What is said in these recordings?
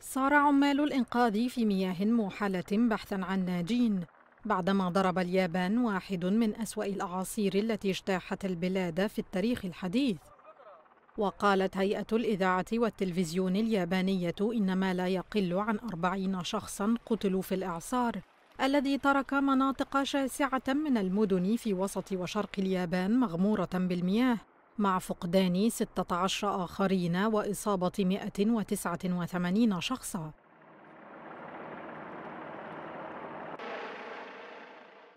صار عمال الإنقاذ في مياه موحلة بحثا عن ناجين بعدما ضرب اليابان واحد من أسوأ الأعاصير التي اجتاحت البلاد في التاريخ الحديث وقالت هيئة الإذاعة والتلفزيون اليابانية إن ما لا يقل عن أربعين شخصا قتلوا في الإعصار الذي ترك مناطق شاسعة من المدن في وسط وشرق اليابان مغمورة بالمياه مع فقدان 16 آخرين وإصابة 189 شخصاً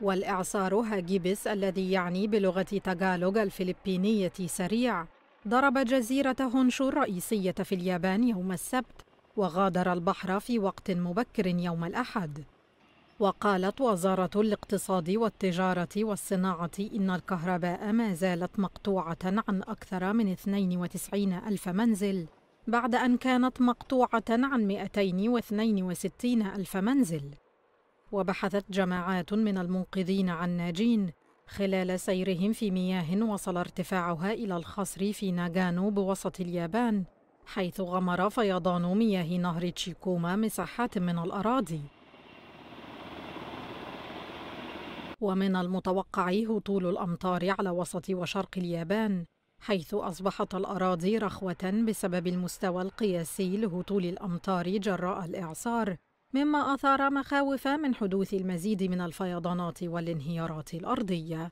والإعصار هاجيبس الذي يعني بلغة تاجالوغ الفلبينية سريع ضرب جزيرة هونشو الرئيسية في اليابان يوم السبت وغادر البحر في وقت مبكر يوم الأحد وقالت وزارة الاقتصاد والتجارة والصناعة إن الكهرباء ما زالت مقطوعة عن أكثر من 92 ألف منزل بعد أن كانت مقطوعة عن 262 ألف منزل وبحثت جماعات من المنقذين عن ناجين خلال سيرهم في مياه وصل ارتفاعها إلى الخصر في ناغانو بوسط اليابان حيث غمر فيضان مياه نهر تشيكوما مساحات من الأراضي ومن المتوقع هطول الأمطار على وسط وشرق اليابان حيث أصبحت الأراضي رخوة بسبب المستوى القياسي لهطول الأمطار جراء الإعصار مما أثار مخاوف من حدوث المزيد من الفيضانات والانهيارات الأرضية